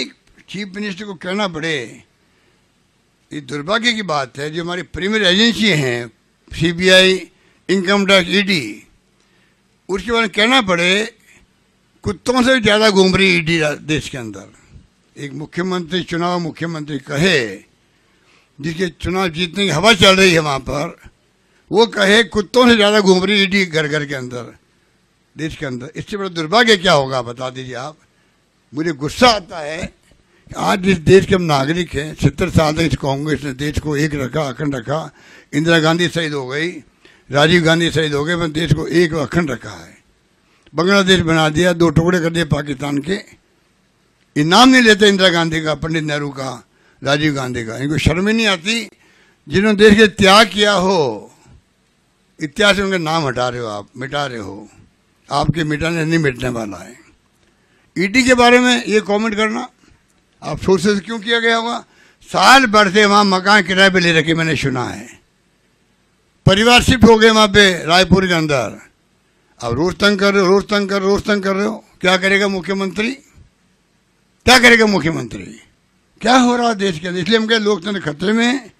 एक chief minister को कहना पड़े ये दुर्भाग्य की बात है जो हमारी प्रीमियर एजेंसी हैं सीबीआई इनकम टैक्स ईडी उसके बारे में कहना पड़े कुत्तों से ज़्यादा घूम रही ईडी e देश के अंदर एक मुख्यमंत्री चुनाव मुख्यमंत्री कहे जिसके चुनाव जीतने की हवा चल रही है वहाँ पर वो कहे कुत्तों से ज़्यादा घूम रही ईडी e घर घर के अंदर देश के अंदर इससे बड़ा दुर्भाग्य क्या होगा बता दीजिए आप मुझे गुस्सा आता है आज इस देश के हम नागरिक हैं सत्तर साल तक इस कांग्रेस ने देश को एक रखा अखंड रखा इंदिरा गांधी शहीद हो गई राजीव गांधी शहीद हो गए पर देश को एक अखंड रखा है बांग्लादेश बना दिया दो टुकड़े कर दिए पाकिस्तान के इनाम नहीं लेते इंदिरा गांधी का पंडित नेहरू का राजीव गांधी का इनको शर्म ही नहीं आती जिन्होंने देश के त्याग किया हो इतिहास में उनका नाम हटा रहे हो आप मिटा रहे हो आपके मिटाने नहीं मिटने वाला है ईडी e के बारे में ये कमेंट करना आप से क्यों किया गया होगा साल भर से वहाँ मकान किराए पे ले रखे मैंने सुना है परिवार शिफ्ट हो गए वहाँ पे रायपुर के अंदर अब रोज तंग कर रहे हो रोज तंग कर रोज तंग कर रहे हो क्या करेगा मुख्यमंत्री क्या करेगा मुख्यमंत्री क्या हो रहा है देश के अंदर इसलिए हम कह लोकतंत्र खतरे में है